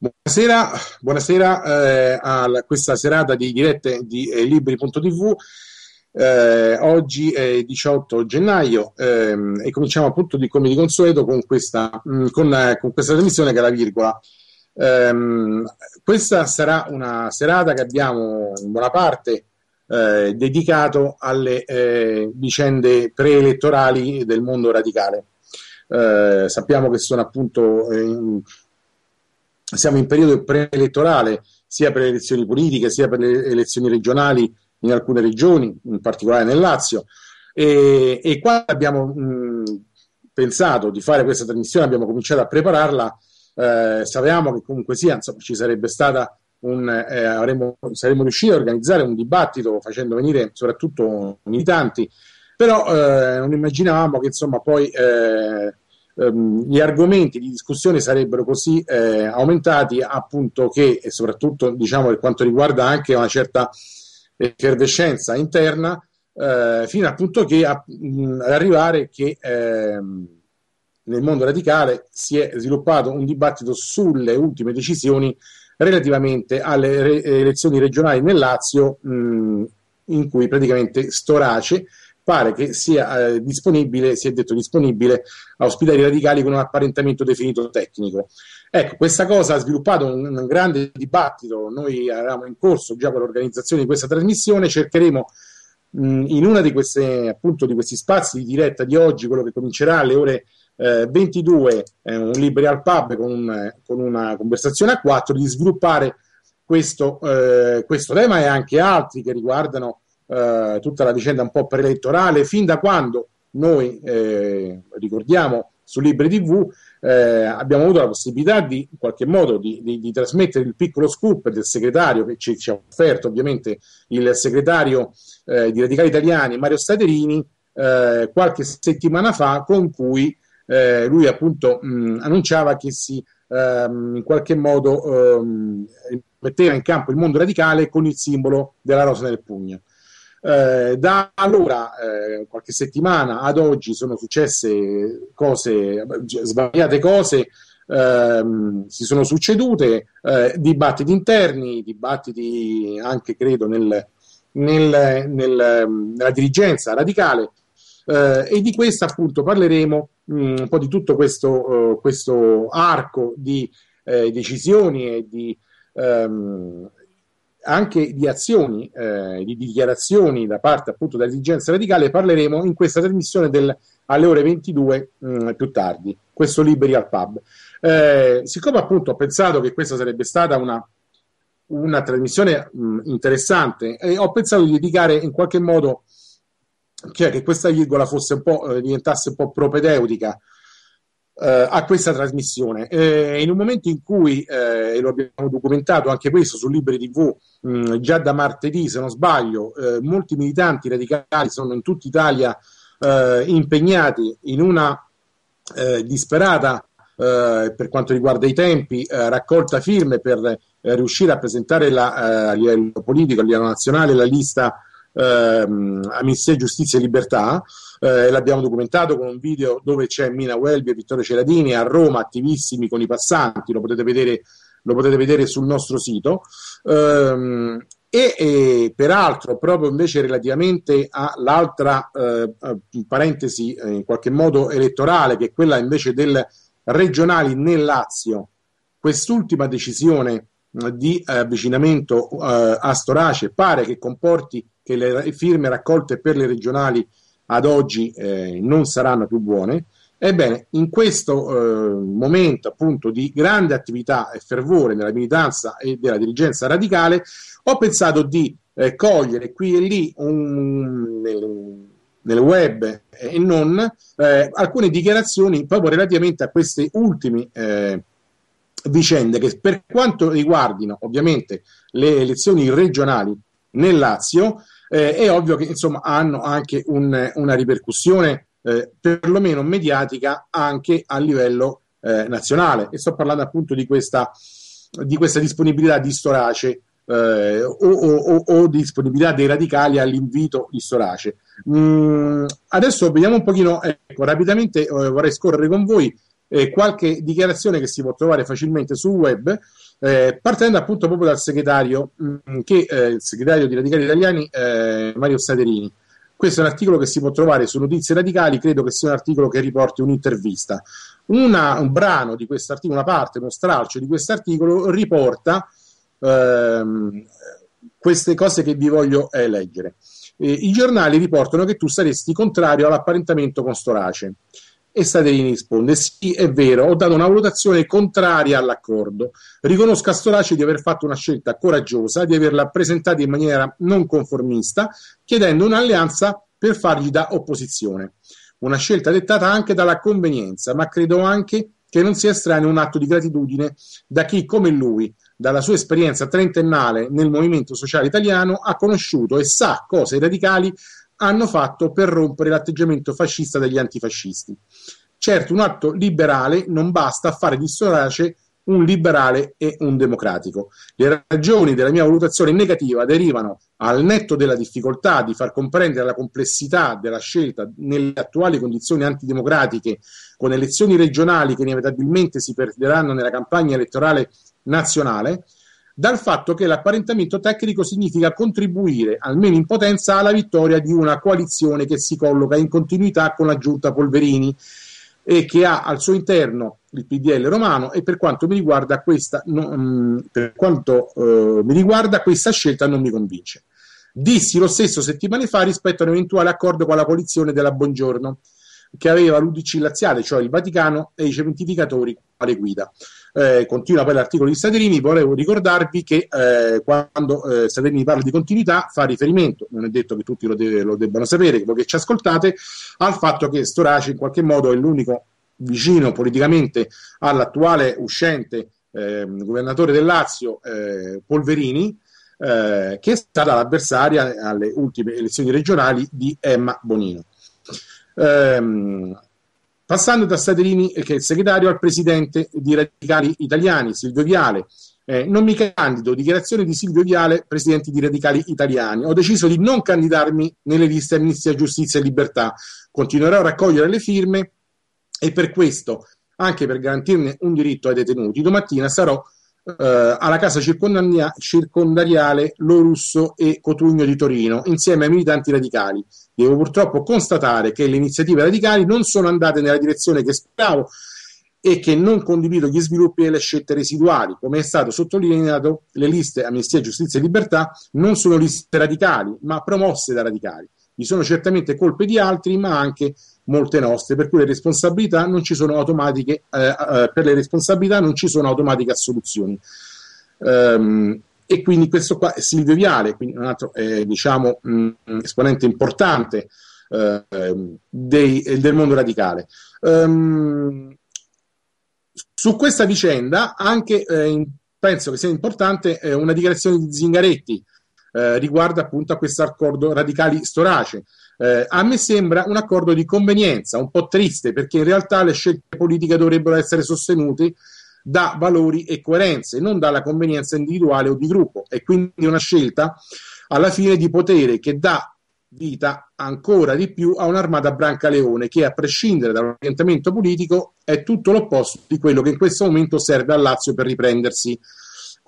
Buonasera, buonasera eh, a questa serata di dirette di eh, libri.tv. Eh, oggi è 18 gennaio ehm, e cominciamo appunto di, come di consueto con questa, mh, mm, con, eh, con questa trasmissione che è la virgola. Um, questa sarà una serata che abbiamo in buona parte eh, dedicato alle eh, vicende preelettorali del mondo radicale. Eh, sappiamo che sono appunto eh, siamo in periodo preelettorale, sia per le elezioni politiche, sia per le elezioni regionali in alcune regioni, in particolare nel Lazio. E, e qua abbiamo mh, pensato di fare questa trasmissione, abbiamo cominciato a prepararla, eh, sapevamo che comunque sia, insomma, ci sarebbe stata un, eh, avremmo, saremmo riusciti a organizzare un dibattito facendo venire soprattutto militanti, però eh, non immaginavamo che insomma poi eh, Ehm, gli argomenti di discussione sarebbero così eh, aumentati appunto che, e soprattutto diciamo per quanto riguarda anche una certa effervescenza interna, eh, fino al che a, mh, ad arrivare che ehm, nel mondo radicale si è sviluppato un dibattito sulle ultime decisioni relativamente alle re- elezioni regionali nel Lazio, mh, in cui praticamente Storace, pare che sia eh, disponibile, si è detto disponibile a ospitare i radicali con un apparentamento definito tecnico. Ecco, questa cosa ha sviluppato un, un grande dibattito, noi eravamo in corso già con l'organizzazione di questa trasmissione, cercheremo mh, in uno di, queste, appunto, di questi spazi di diretta di oggi, quello che comincerà alle ore eh, 22 eh, un Libri al Pub con, un, con, una conversazione a quattro di sviluppare questo, eh, questo, tema e anche altri che riguardano eh, tutta la vicenda un po' preelettorale, fin da quando noi eh, ricordiamo su Libre TV eh, abbiamo avuto la possibilità di in qualche modo di, di, di trasmettere il piccolo scoop del segretario che ci, ci ha offerto ovviamente il segretario eh, di Radicali Italiani Mario Staterini eh, qualche settimana fa con cui eh, lui appunto mh, annunciava che si ehm, in qualche modo ehm, metteva in campo il mondo radicale con il simbolo della rosa nel pugno. Eh, da allora, eh, qualche settimana ad oggi, sono successe cose, svariate cose, ehm, si sono succedute eh, dibattiti interni, dibattiti anche credo nel, nel, nel, nella ehm, dirigenza radicale. Eh, e di questo appunto parleremo mh, mm, un po' di tutto questo, eh, questo arco di eh, decisioni e di ehm, anche di azioni, eh, di dichiarazioni da parte appunto dell'esigenza radicale, parleremo in questa trasmissione del, alle ore 22 mh, mm, più tardi, questo Liberi al Pub. Eh, siccome appunto ho pensato che questa sarebbe stata una, una trasmissione mh, mm, interessante, eh, ho pensato di dedicare in qualche modo, cioè che questa virgola fosse un po', eh, diventasse un po' propedeutica eh, a questa trasmissione. Eh, in un momento in cui, eh, e lo abbiamo documentato anche questo su Libri TV, mh, mm, già da martedì, se non sbaglio, molti militanti radicali sono in tutta Italia impegnati in una disperata Uh, per quanto riguarda i tempi, uh, raccolta firme per uh, riuscire a presentare la, a livello politico, a livello nazionale, la lista ehm, Amnistia, Giustizia e Libertà eh, l'abbiamo documentato con un video dove c'è Mina Welby e Vittorio Ceradini a Roma, attivissimi con i passanti, lo potete vedere, lo potete vedere sul nostro sito. Ehm, e, e, peraltro proprio invece relativamente all'altra eh, eh, parentesi eh, in qualche modo elettorale che è quella invece del regionali nel Lazio quest'ultima decisione mh, di eh, avvicinamento eh, a Storace pare che comporti che le firme raccolte per le regionali ad oggi eh, non saranno più buone. Ebbene, in questo eh, momento appunto di grande attività e fervore nella militanza e della dirigenza radicale, ho pensato di eh, cogliere qui e lì un, nel, nel, web eh, e non eh, alcune dichiarazioni proprio relativamente a queste ultime eh, vicende che per quanto riguardino ovviamente le elezioni regionali nel Lazio, eh, è ovvio che insomma, hanno anche un, una ripercussione eh, perlomeno mediatica anche a livello eh, nazionale. E sto parlando appunto di questa, di questa disponibilità di Storace eh, o, o, o, disponibilità dei radicali all'invito di Storace. Mm, adesso vediamo un pochino, ecco, rapidamente eh, vorrei scorrere con voi eh, qualche dichiarazione che si può trovare facilmente sul web eh, partendo appunto proprio dal segretario, mm, che, eh, il segretario di Radicali Italiani, eh, Mario Saterini. Questo è un articolo che si può trovare su Notizie Radicali, credo che sia un articolo che riporti un'intervista. Una, un brano di questo articolo, una parte, uno stralcio di questo articolo riporta ehm, queste cose che vi voglio eh, leggere. Eh, I giornali riportano che tu saresti contrario all'apparentamento con Storace. E Saterini risponde: Sì, è vero, ho dato una valutazione contraria all'accordo. Riconosco a Storace di aver fatto una scelta coraggiosa, di averla presentata in maniera non conformista, chiedendo un'alleanza per fargli da opposizione. Una scelta dettata anche dalla convenienza, ma credo anche che non sia estraneo un atto di gratitudine da chi, come lui, dalla sua esperienza trentennale nel movimento sociale italiano, ha conosciuto e sa cosa i radicali hanno fatto per rompere l'atteggiamento fascista degli antifascisti. Certo, un atto liberale non basta a fare dissonace un liberale e un democratico. Le ragioni della mia valutazione negativa derivano al netto della difficoltà di far comprendere la complessità della scelta nelle attuali condizioni antidemocratiche, con elezioni regionali che inevitabilmente si perderanno nella campagna elettorale nazionale, dal fatto che l'apparentamento tecnico significa contribuire, almeno in potenza, alla vittoria di una coalizione che si colloca in continuità con la giunta Polverini e che ha al suo interno il PDL romano e per quanto mi riguarda questa, non, mm, per quanto, eh, mi riguarda, questa scelta non mi convince. Dissi lo stesso settimane fa rispetto a un eventuale accordo con la coalizione della Buongiorno che aveva l'UDC laziale, cioè il Vaticano e i cementificatori quale guida. Eh, continua poi l'articolo di Saterini, volevo ricordarvi che eh, quando eh, Saterini parla di continuità fa riferimento, non è detto che tutti lo, de- lo debbano sapere, voi che ci ascoltate, al fatto che Storace in qualche modo è l'unico vicino politicamente all'attuale uscente ehm, governatore del Lazio eh, Polverini, eh, che è stata l'avversaria alle ultime elezioni regionali di Emma Bonino. Ehm, passando da Saterini, eh, che è il segretario, al presidente di Radicali Italiani, Silvio Viale. Eh, non mi candido, dichiarazione di Silvio Viale, presidente di Radicali Italiani. Ho deciso di non candidarmi nelle liste Amnistia, Giustizia e Libertà. Continuerò a raccogliere le firme e per questo, anche per garantirne un diritto ai detenuti, domattina sarò eh, alla casa circondariale Lo Russo e Cotugno di Torino, insieme ai militanti radicali. Devo purtroppo constatare che le iniziative radicali non sono andate nella direzione che speravo e che non condivido gli sviluppi e le scelte residuali. Come è stato sottolineato, le liste Amnistia, Giustizia e Libertà non sono liste radicali, ma promosse da radicali vi sono certamente colpe di altri, ma anche molte nostre, per cui le responsabilità non ci sono automatiche, eh, eh per le responsabilità non ci sono automatiche assoluzioni. Um, e quindi questo qua è Silvio Viale, un altro eh, diciamo, mh, mm, esponente importante ehm, dei, eh, del mondo radicale. Um, su questa vicenda anche, eh, penso che sia importante una dichiarazione di Zingaretti, eh, riguarda appunto a questo accordo radicali storace. Eh, a me sembra un accordo di convenienza, un po' triste, perché in realtà le scelte politiche dovrebbero essere sostenute da valori e coerenze, non dalla convenienza individuale o di gruppo. E quindi una scelta alla fine di potere che dà vita ancora di più a un'armata Brancaleone che, a prescindere dall'orientamento politico, è tutto l'opposto di quello che in questo momento serve a Lazio per riprendersi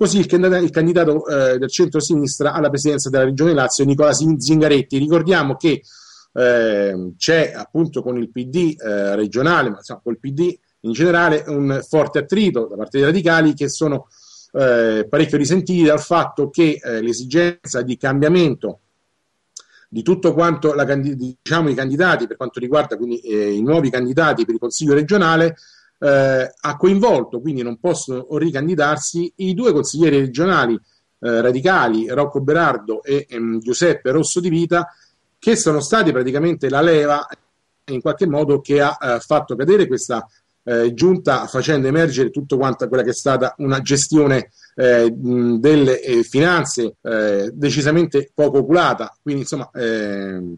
Così il, il candidato eh, del centro-sinistra alla presidenza della Regione Lazio, Nicola Zingaretti. Ricordiamo che eh, c'è appunto con il PD eh, regionale, ma insomma, col PD in generale, un forte attrito da parte dei radicali che sono eh, parecchio risentiti dal fatto che eh, l'esigenza di cambiamento di tutto quanto la, diciamo, i candidati per quanto riguarda quindi eh, i nuovi candidati per il Consiglio regionale eh, ha coinvolto, quindi non possono ricandidarsi, i due consiglieri regionali eh, radicali, Rocco Berardo e ehm, Giuseppe Rosso di Vita, che sono stati praticamente la leva in qualche modo che ha eh, fatto cadere questa eh, giunta facendo emergere tutta quanta quella che è stata una gestione eh, mh, delle eh, finanze decisamente poco oculata, quindi insomma ehm,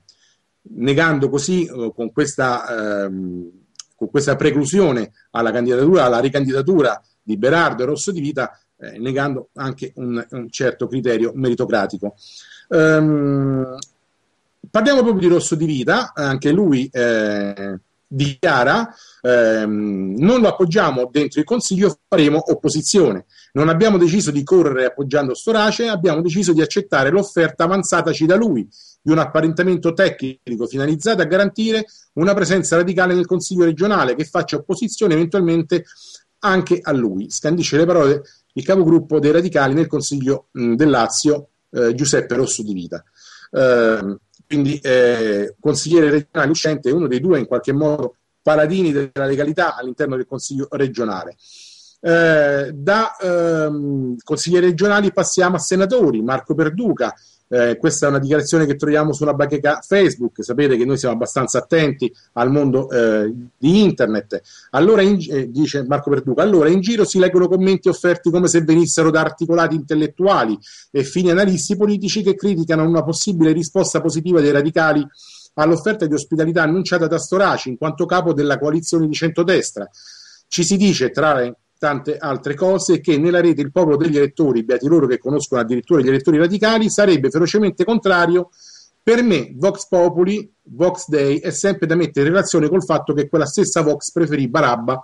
negando così con questa ehm, con questa preclusione alla candidatura, alla ricandidatura di Berardo e Rosso di Vita, eh, negando anche un, un, certo criterio meritocratico. Ehm, parliamo proprio di Rosso di Vita, anche lui eh, dichiara ehm, non lo appoggiamo dentro il Consiglio, faremo opposizione. Non abbiamo deciso di correre appoggiando Storace, abbiamo deciso di accettare l'offerta avanzataci da lui di un apparentamento tecnico finalizzato a garantire una presenza radicale nel Consiglio regionale che faccia opposizione eventualmente anche a lui. Scandisce le parole il capogruppo dei radicali nel Consiglio mh, mm, del Lazio, eh, Giuseppe Rosso di Vita. Eh, quindi eh, consigliere regionale uscente è uno dei due in qualche modo paladini della legalità all'interno del Consiglio regionale. Eh, da ehm, consiglieri regionali passiamo a senatori, Marco Perduca, eh, questa è una dichiarazione che troviamo sulla bacheca Facebook, sapete che noi siamo abbastanza attenti al mondo eh, di internet. Allora, in, eh, dice Marco Perduca, allora in giro si leggono commenti offerti come se venissero da articolati intellettuali e fini analisti politici che criticano una possibile risposta positiva dei radicali all'offerta di ospitalità annunciata da Storaci in quanto capo della coalizione di centrodestra. Ci si dice, tra le tante altre cose che nella rete il popolo degli elettori, beati loro che conoscono addirittura gli elettori radicali, sarebbe ferocemente contrario. Per me Vox Populi, Vox Day è sempre da mettere in relazione col fatto che quella stessa Vox preferì Barabba,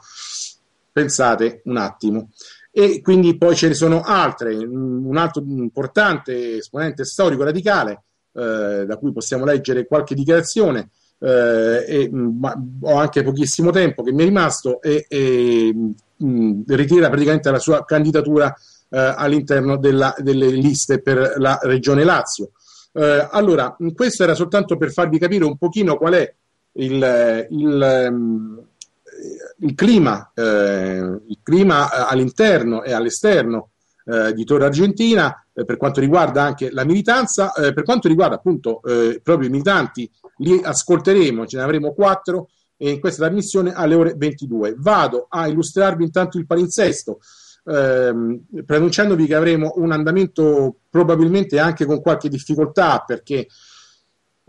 pensate un attimo. E quindi poi ce ne sono altre, un altro importante esponente storico radicale eh, da cui possiamo leggere qualche dichiarazione, eh, e, mm, ma ho anche pochissimo tempo che mi è rimasto e, e mh, mm, ritira praticamente la sua candidatura eh, all'interno della, delle liste per la regione Lazio. Eh, allora, questo era soltanto per farvi capire un pochino qual è il, il, mm, il, clima, eh, il clima, eh, all'interno e all'esterno eh, di Torre Argentina eh, per quanto riguarda anche la militanza, eh, per quanto riguarda appunto eh, proprio i militanti, li ascolteremo, ce ne avremo quattro e in questa trasmissione alle ore 22. Vado a illustrarvi intanto il palinsesto, ehm, preannunciandovi che avremo un andamento probabilmente anche con qualche difficoltà perché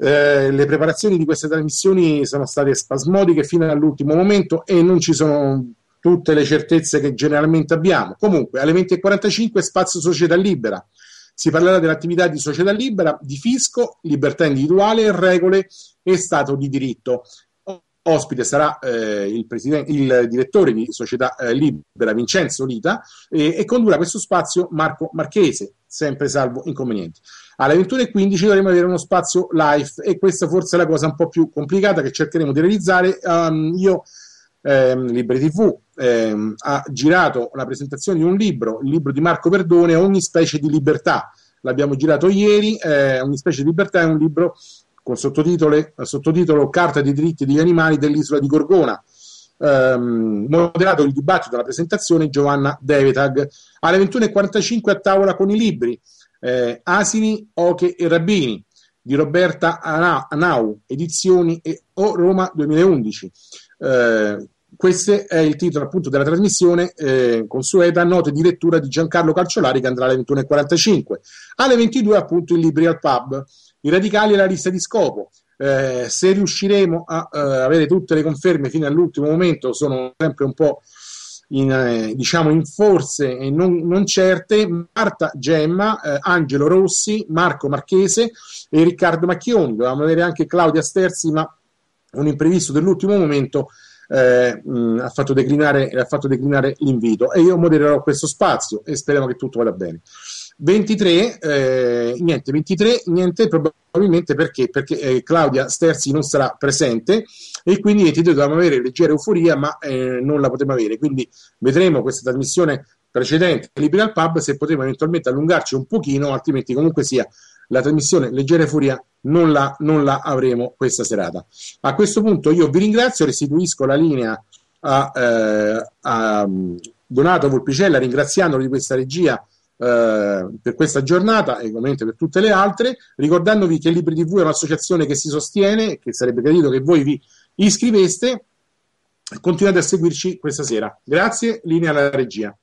eh, le preparazioni di queste trasmissioni sono state spasmodiche fino all'ultimo momento e non ci sono tutte le certezze che generalmente abbiamo. Comunque, alle 20.45 spazio società libera. Si parlerà dell'attività di società libera, di fisco, libertà individuale, regole e Stato di diritto. Ospite sarà eh, il, il, direttore di Società eh, Libera Vincenzo Lita eh, e condurrà questo spazio Marco Marchese, sempre salvo inconvenienti. Alle 21.15 dovremo avere uno spazio live e questa forse è la cosa un po' più complicata che cercheremo di realizzare. Um, io ehm, Libri TV, ehm, ha girato la presentazione di un libro, il libro di Marco Verdone, Ogni specie di libertà. L'abbiamo girato ieri, eh, Ogni specie di libertà è un libro con eh, sottotitolo Carta dei diritti degli animali dell'isola di Gorgona. Ehm, moderato il dibattito della presentazione Giovanna Devetag alle 21.45 a tavola con i libri eh, Asini, Oche e Rabbini di Roberta Anau, Edizioni e O Roma 2011. Eh, questo è il titolo appunto della trasmissione eh, consueta, note di lettura di Giancarlo Calciolari che andrà alle 21.45. Alle 22 appunto il Libri al Pub, i radicali e la lista di scopo. Eh, se riusciremo a eh, avere tutte le conferme fino all'ultimo momento, sono sempre un po' in, eh, diciamo in forze e non, non certe, Marta Gemma, eh, Angelo Rossi, Marco Marchese e Riccardo Macchioni. Dovevamo avere anche Claudia Sterzi, ma un imprevisto dell'ultimo momento eh, mm, ha, fatto declinare, ha, fatto declinare, l'invito e io modererò questo spazio e speriamo che tutto vada bene. 23, eh, niente, 23, niente, probabilmente perché, perché eh, Claudia Sterzi non sarà presente e quindi i titoli dovevamo avere leggera euforia ma eh, non la potremo avere, quindi vedremo questa trasmissione precedente Libri al Pub se potremo eventualmente allungarci un pochino, altrimenti comunque sia la trasmissione Leggera Furia non la, non la, avremo questa serata. A questo punto io vi ringrazio, restituisco la linea a, eh, a mm, Donato Volpicella ringraziandolo di questa regia eh, per questa giornata e ovviamente per tutte le altre, ricordandovi che Libri TV è un'associazione che si sostiene che sarebbe gradito che voi vi iscriveste. Continuate a seguirci questa sera. Grazie, linea alla regia.